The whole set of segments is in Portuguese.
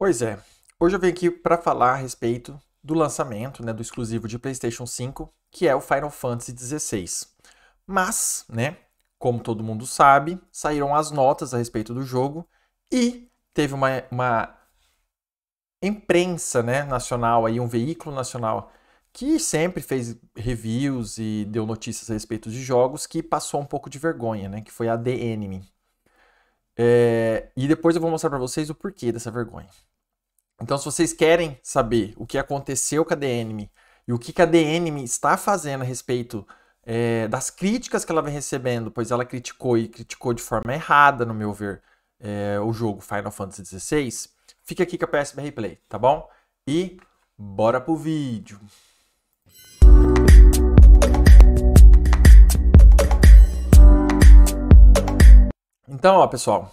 Pois é, hoje eu venho aqui para falar a respeito do lançamento né, do exclusivo de PlayStation 5, que é o Final Fantasy XVI. Mas, né, como todo mundo sabe, saíram as notas a respeito do jogo e teve uma, uma imprensa né, nacional, aí, um veículo nacional que sempre fez reviews e deu notícias a respeito de jogos que passou um pouco de vergonha, né, que foi a The Enemy. É, e depois eu vou mostrar para vocês o porquê dessa vergonha. Então, se vocês querem saber o que aconteceu com a DNM e o que a DNM está fazendo a respeito é, das críticas que ela vem recebendo, pois ela criticou e criticou de forma errada, no meu ver, é, o jogo Final Fantasy XVI, fica aqui com a PSBR Play, tá bom? E bora pro vídeo! Então, ó, pessoal,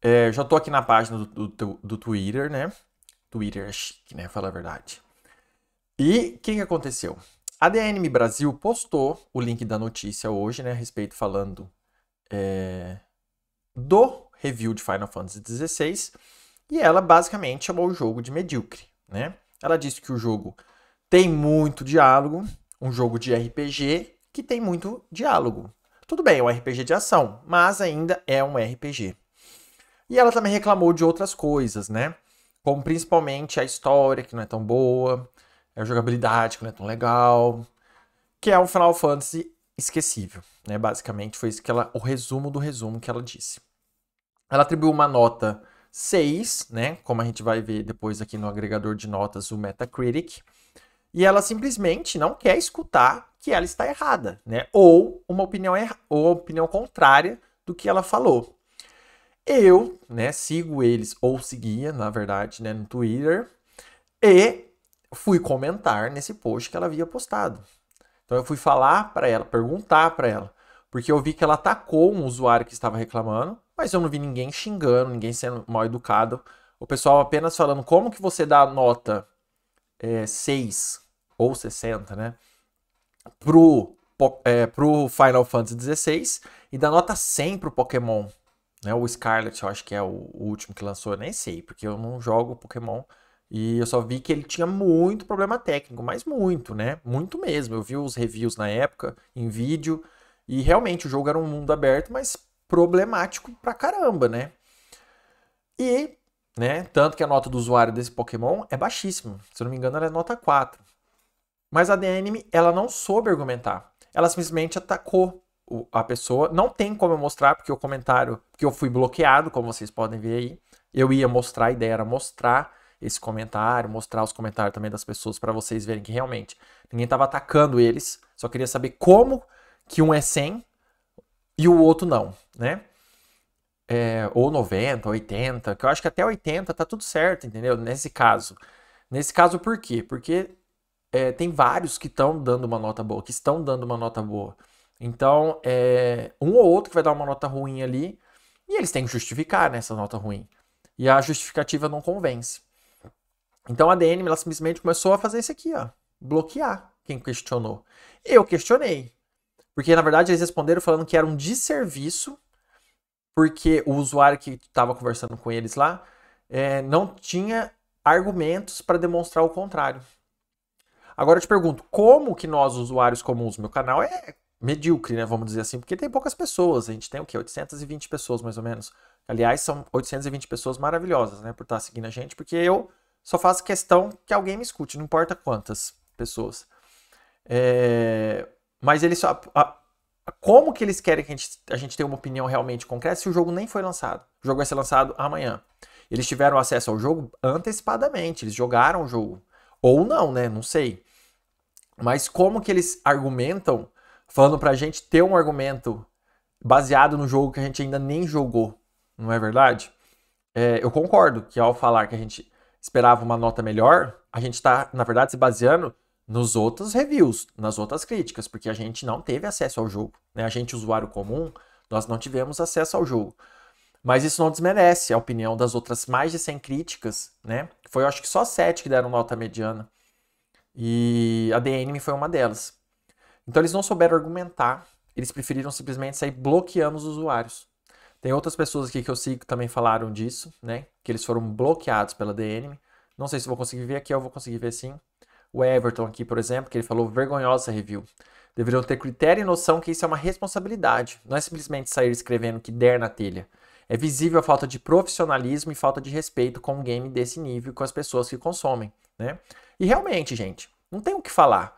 é, já tô aqui na página do, do, do Twitter, né? Twitter é chique, né? Fala a verdade. E o que, que aconteceu? A DNM Brasil postou o link da notícia hoje, né? A respeito falando é, do review de Final Fantasy XVI. E ela basicamente chamou o jogo de medíocre, né? Ela disse que o jogo tem muito diálogo, um jogo de RPG que tem muito diálogo. Tudo bem, é um RPG de ação, mas ainda é um RPG. E ela também reclamou de outras coisas, né? como principalmente a história, que não é tão boa, a jogabilidade, que não é tão legal, que é um Final Fantasy esquecível, né? Basicamente foi isso que ela, o resumo do resumo que ela disse. Ela atribuiu uma nota 6, né? Como a gente vai ver depois aqui no agregador de notas, o Metacritic. E ela simplesmente não quer escutar que ela está errada, né? Ou uma opinião erra, ou opinião contrária do que ela falou. Eu, né, sigo eles, ou seguia, na verdade, né, no Twitter, e fui comentar nesse post que ela havia postado. Então eu fui falar para ela, perguntar para ela, porque eu vi que ela atacou um usuário que estava reclamando, mas eu não vi ninguém xingando, ninguém sendo mal educado. O pessoal apenas falando como que você dá nota é, 6 ou 60, né? Pro, é, pro Final Fantasy XVI e dá nota 100 pro Pokémon né? O Scarlet, eu acho que é o, último que lançou, eu nem sei, porque eu não jogo Pokémon. E eu só vi que ele tinha muito problema técnico, mas muito, né? Muito mesmo. Eu vi os reviews na época, em vídeo, e realmente o jogo era um mundo aberto, mas problemático pra caramba, né? E, né, tanto que a nota do usuário desse Pokémon é baixíssima. Se eu não me engano, era é nota 4. Mas a The ela não soube argumentar. Ela simplesmente atacou o, a pessoa. Não tem como eu mostrar, porque o comentário. Porque eu fui bloqueado, como vocês podem ver aí. Eu ia mostrar, a ideia era mostrar esse comentário, mostrar os comentários também das pessoas para vocês verem que realmente ninguém estava atacando eles. Só queria saber como que um é 100 e o outro não, né? É, ou 90, 80, que eu acho que até 80 tá tudo certo, entendeu? Nesse caso. Nesse caso, por quê? Porque é, tem vários que estão dando uma nota boa, que estão dando uma nota boa. Então, é um ou outro que vai dar uma nota ruim ali, e eles têm que justificar nessa né, nota ruim. E a justificativa não convence. Então a DN ela simplesmente começou a fazer isso aqui, ó, bloquear quem questionou. Eu questionei, porque na verdade eles responderam falando que era um desserviço, porque o usuário que estava conversando com eles lá é, não tinha argumentos para demonstrar o contrário. Agora eu te pergunto, como que nós usuários comuns, meu canal é medíocre, né, vamos dizer assim, porque tem poucas pessoas, a gente tem o quê? 820 pessoas mais ou menos. Aliás, são 820 pessoas maravilhosas, né, por estar tá seguindo a gente, porque eu só faço questão que alguém me escute, não importa quantas pessoas. É... Mas eles só. A... Como que eles querem que a gente, a gente tenha uma opinião realmente concreta se o jogo nem foi lançado? O jogo vai ser lançado amanhã. Eles tiveram acesso ao jogo antecipadamente, eles jogaram o jogo. Ou não, né? Não sei. Mas como que eles argumentam falando para a gente ter um argumento baseado no jogo que a gente ainda nem jogou, não é verdade? É, eu concordo que ao falar que a gente esperava uma nota melhor, a gente está, na verdade, se baseando nos outros reviews, nas outras críticas, porque a gente não teve acesso ao jogo. Né? A gente, usuário comum, nós não tivemos acesso ao jogo. Mas isso não desmerece a opinião das outras mais de 100 críticas, né? Foi, eu acho que só 7 que deram nota mediana. E a DN foi uma delas. Então eles não souberam argumentar, eles preferiram simplesmente sair bloqueando os usuários. Tem outras pessoas aqui que eu sigo que também falaram disso, né? Que eles foram bloqueados pela DN. Não sei se vou conseguir ver aqui, eu vou conseguir ver sim. O Everton aqui, por exemplo, que ele falou vergonhosa review. Deveriam ter critério e noção que isso é uma responsabilidade. Não é simplesmente sair escrevendo que der na telha. É visível a falta de profissionalismo e falta de respeito com um game desse nível e com as pessoas que consomem, né? E realmente, gente, não tem o que falar.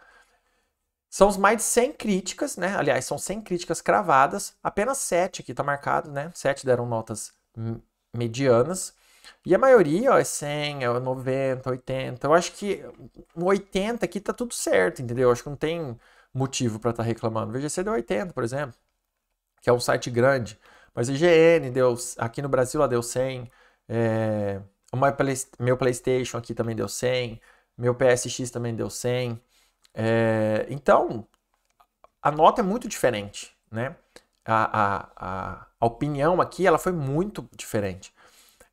São mais de 100 críticas, né? Aliás, são 100 críticas cravadas, apenas 7 aqui tá marcado, né? 7 deram notas medianas. E a maioria, ó, é 100, é 90, 80. Eu acho que 80 aqui tá tudo certo, entendeu? Eu acho que não tem motivo para estar tá reclamando. O VGC deu 80, por exemplo, que é um site grande. Mas a IGN deu, aqui no Brasil, ela deu 100. É, o meu PlayStation aqui também deu 100. Meu PSX também deu 100. É, então, a nota é muito diferente, né? A, a, a, opinião aqui ela foi muito diferente.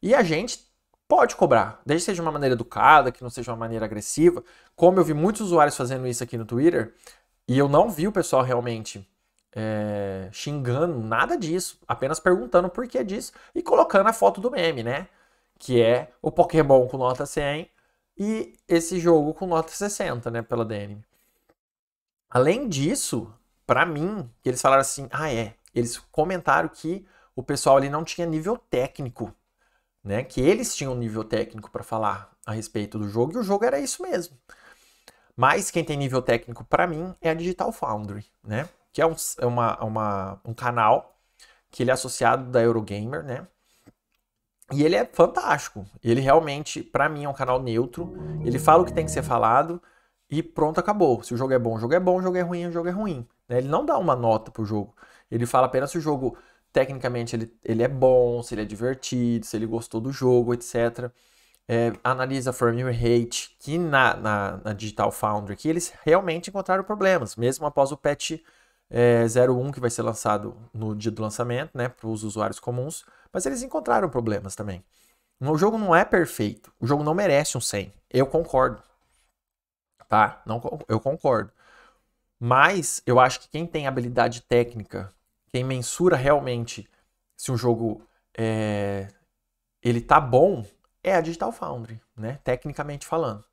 E a gente pode cobrar, desde que seja de uma maneira educada, que não seja uma maneira agressiva. Como eu vi muitos usuários fazendo isso aqui no Twitter, e eu não vi o pessoal realmente é, xingando, nada disso, apenas perguntando por que disso e colocando a foto do meme, né? Que é o Pokémon com nota 100 e esse jogo com nota 60, né? Pela DN. Além disso, para mim, eles falaram assim: ah, é. Eles comentaram que o pessoal ali não tinha nível técnico, né? Que eles tinham nível técnico para falar a respeito do jogo e o jogo era isso mesmo. Mas quem tem nível técnico para mim é a Digital Foundry, né? Que é, um, é uma, é uma, um canal que ele é associado da Eurogamer, né? E ele é fantástico. Ele realmente, para mim, é um canal neutro. Ele fala o que tem que ser falado e pronto, acabou. Se o jogo é bom, o jogo é bom, o jogo é ruim, o jogo é ruim. Né? Ele não dá uma nota pro jogo. Ele fala apenas se o jogo, tecnicamente, ele, ele é bom, se ele é divertido, se ele gostou do jogo, etc. É, analisa firmware rate, que na, na, na, Digital Foundry que eles realmente encontraram problemas, mesmo após o patch é, 01 que vai ser lançado no dia do lançamento, né, para os usuários comuns, mas eles encontraram problemas também. O jogo não é perfeito, o jogo não merece um 100, eu concordo tá? Não, eu concordo. Mas eu acho que quem tem habilidade técnica, quem mensura realmente se um jogo é, ele tá bom, é a Digital Foundry, né? Tecnicamente falando.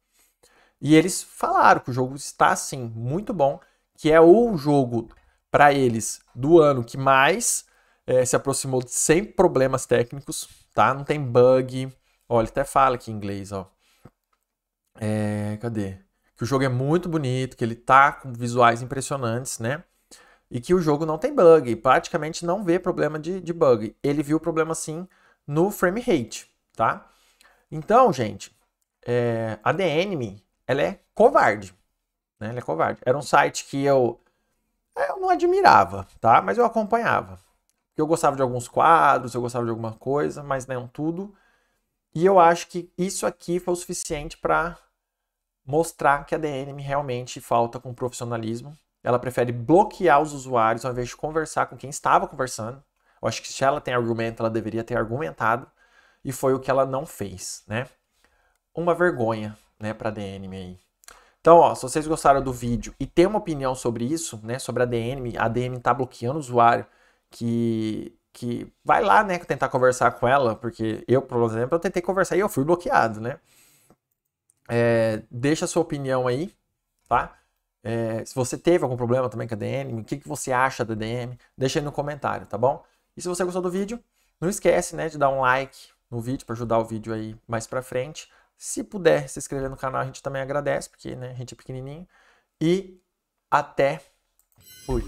E eles falaram que o jogo está sim muito bom, que é o jogo para eles do ano que mais é, se aproximou de sem problemas técnicos, tá? Não tem bug. Olha, até fala aqui em inglês, ó. É, cadê? que o jogo é muito bonito, que ele tá com visuais impressionantes, né? E que o jogo não tem bug, praticamente não vê problema de, de bug. Ele viu o problema sim no frame rate, tá? Então, gente, é, a The Enemy, ela é covarde, né? Ela é covarde. Era um site que eu, é, eu não admirava, tá? Mas eu acompanhava. Eu gostava de alguns quadros, eu gostava de alguma coisa, mas não tudo. E eu acho que isso aqui foi o suficiente para mostrar que a DNM realmente falta com profissionalismo. Ela prefere bloquear os usuários ao invés de conversar com quem estava conversando. Eu acho que se ela tem argumento, ela deveria ter argumentado. E foi o que ela não fez, né? Uma vergonha, né, para a DNM aí. Então, ó, se vocês gostaram do vídeo e tem uma opinião sobre isso, né, sobre a DNM, a DNM tá bloqueando o usuário que que vai lá, né, tentar conversar com ela, porque eu, por exemplo, eu tentei conversar e eu fui bloqueado, né? É, deixa a sua opinião aí, tá? É, se você teve algum problema também com a DM, o que, que você acha da DM, deixa aí no comentário, tá bom? E se você gostou do vídeo, não esquece né, de dar um like no vídeo para ajudar o vídeo aí mais para frente. Se puder se inscrever no canal, a gente também agradece, porque né, a gente é pequenininho. E até. Fui.